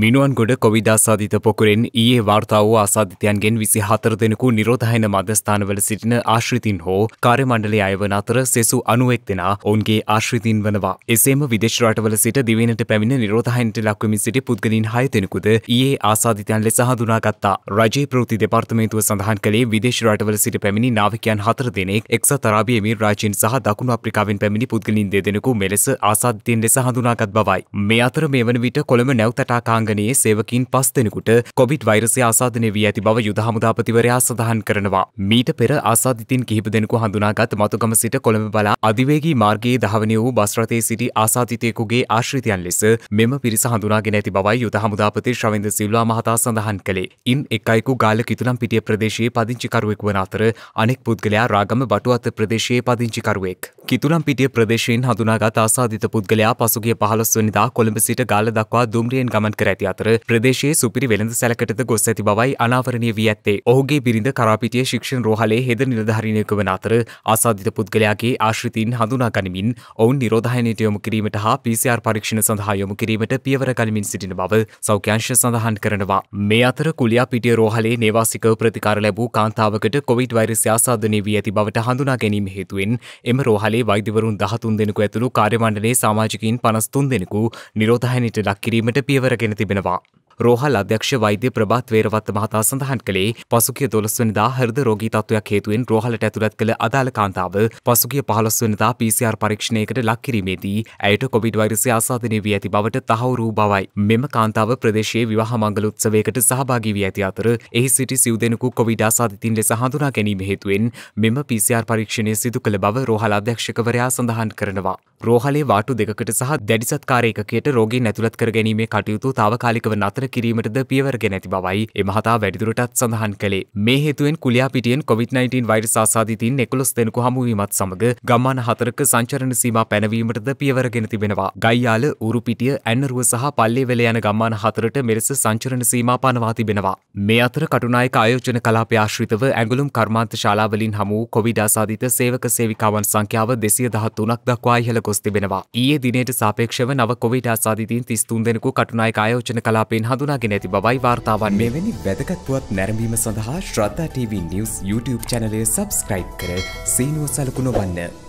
මිනුවන්ගොඩ කොවිද අසාධිත පොකුරෙන් ඊයේ වාර්තා වූ අසාධිතයන්ගෙන් විසි හතර දෙනෙකු නිරෝධහයන මධ්‍යස්ථානවල සිටින ආශ්‍රිතින් හෝ කාර්යමණ්ඩලය අයවන අතර සෙසු අනුවෙක් දෙනා ඔවුන්ගේ ආශ්‍රිතින් වනවා. එසේම විදේශ රටවල සිට දිවෙනට පැමිණ නිරෝධහයනට ලක්වමින් සිටි පුද්ගලින් හය දෙනෙකුද ඊයේ ආසාධිතයන් ලෙස හඳුනාගත්තා. රජයේ ප්‍රවෘත්ති දෙපාර්තමේන්තුව සඳහන් කළේ විදේශ රටවල සිට පැමිණි නාවිකයන් හතර දෙනෙක් එක්සත් අරාබි එමීර් රාජ්‍යයෙන් සහ දකුණු අප්‍රිකාවෙන් පැමිණි පුද්ගලින් දෙදෙනෙකු මෙලෙස ආසාධිතයන් ලෙස හඳුනාගත් බවයි. මේ අතර මේ වන විට කොළඹ නැවතටාකා ක්‍රීඩාංගනයේ සේවකින් පස් දෙනෙකුට කොවිඩ් වෛරසය ආසාධනය වී ඇති බව යුද හමුදාපතිවරයා සඳහන් කරනවා. මීට පෙර ආසාධිතින් කිහිප දෙනෙකු හඳුනාගත් මතුගම සිට කොළඹ බලා අධිවේගී මාර්ගයේ දහවනය වූ බස් රථයේ සිටි ආසාධිතයෙකුගේ ආශ්‍රිතයන් ලෙස මෙම පිරිස හඳුනාගෙන ඇති බවයි යුද හමුදාපති ශ්‍රවින්ද සිල්වා මහතා සඳහන් කළේ. ඉන් එක් අයෙකු ගාල කිතුනම් පිටිය ප්‍රදේශයේ පදිංචිකරුවෙක් වන අතර අනෙක් පුද්ගලයා රාගම බටුවත්ත ප්‍රදේශයේ පදිංචිකරුවෙක්. කිතුනම් පිටිය ප්‍රදේශයෙන් හඳුනාගත් ආසාධිත පුද්ගලයා පසුගිය පහළොස්වනිදා කොළඹ සිට ගාල දක්වා දුම්රියෙන් ගමන් කර කර ඇති අතර ප්‍රදේශයේ සුපිරි වෙළඳ සැලකටද ගොස් ඇති බවයි අනාවරණය වී ඇත්තේ. ඔහුගේ බිරිඳ කරාපිටිය ශික්ෂණ රෝහලේ හෙද නිලධාරීනයක වන අතර ආසාධිත පුද්ගලයාගේ ආශ්‍රිතීන් හඳුනා ගනිමින් ඔවුන් නිරෝධායනයට යොමු කිරීමට හා PCR පරීක්ෂණ සඳහා යොමු කිරීමට පියවර ගනිමින් සිටින බව සෞඛ්‍යංශ සඳහන් කරනවා. මේ අතර කුලියාපිටිය රෝහලේ නේවාසිකව ප්‍රතිකාර ලැබූ කාන්තාවකට කොවිඩ් වෛරස් ආසාදනය වී ඇති බවට හඳුනා ගැනීම හේතුවෙන් එම රෝහලේ වෛද්‍යවරුන් 13 දෙනෙකු ඇතුළු කාර්යමණ්ඩලයේ සමාජිකයින් 53 දෙනෙකු නිරෝධායනයට ලක් කිරීමට පියවර ගෙන been about. රෝහල් අධ්‍යක්ෂ වෛද්‍ය ප්‍රභාත් වේරවත්ත මහතා සඳහන් කළේ පසුගිය 12 වෙනිදා හෘද රෝගී තත්ත්වයක් හේතුවෙන් රෝහලට ඇතුළත් කළ අදාළ කාන්තාව පසුගිය 15 වෙනිදා PCR පරීක්ෂණයකට ලක් කිරීමේදී ඇයට කොවිඩ් වෛරසය ආසාදනය වී ඇති බවට තහවුරු වූ බවයි. මෙම කාන්තාව ප්‍රදේශයේ විවාහ මංගල උත්සවයකට සහභාගී වී ඇති අතර එහි සිටි සිව් දෙනෙකු කොවිඩ් ආසාදිතින් ලෙස හඳුනා ගැනීම හේතුවෙන් මෙම PCR පරීක්ෂණය සිදු කළ බව රෝහල අධ්‍යක්ෂකවරයා සඳහන් කරනවා. රෝහලේ වාටු දෙකකට සහ දැඩිසත්කාරයකයට රෝගීන් ඇතුළත් කර ගැනීමේ කටයුතු තාවකාලිකව නතර කිරීමටද පියවරගෙන ඇති බවයි එමහතා වැඩිදුරටත් සඳහන් කළේ. මේ හේතුවෙන් කුලියාපිටියෙන් COVID-19 වෛරස් ආසාදිතින් 11 දෙනෙකු හමුවීමත් සමග ගම්මාන හතරක සංචරණ සීමා පැනවීමටද පියවරගෙන තිබෙනවා. ගයියාල, උරුපිටිය, ඇන්නරුව සහ පල්ලේවැල යන ගම්මාන හතරට මෙලෙස සංචරණ සීමා පනවා තිබෙනවා. මේ අතර කටුනායක ආයෝජන කලාපය ආශ්‍රිතව ඇඟලුම් කර්මාන්ත ශාලාවලින් හමු කොවිඩ් ආසාදිත සේවක සේවිකාවන් සංඛ්‍යාව 213ක් දක්වා ඉහළ ගොස් තිබෙනවා. ඊයේ දිනයට සාපේක්ෂව නව කොවිඩ් ආසාදිතින් 33 දෙනෙකු කටුනායක ආයෝජන කලාපයෙන් හඳුනාගෙන ඇති බවයි වාර්තාවන් මෙවැනි වැදගත් පුවත් නැරඹීම සඳහා ශ්‍රද්ධා TV නිවස් YouTube චැනලය සබස්ක්‍රයිබ් කර සීනුව සලකුණ වන්න.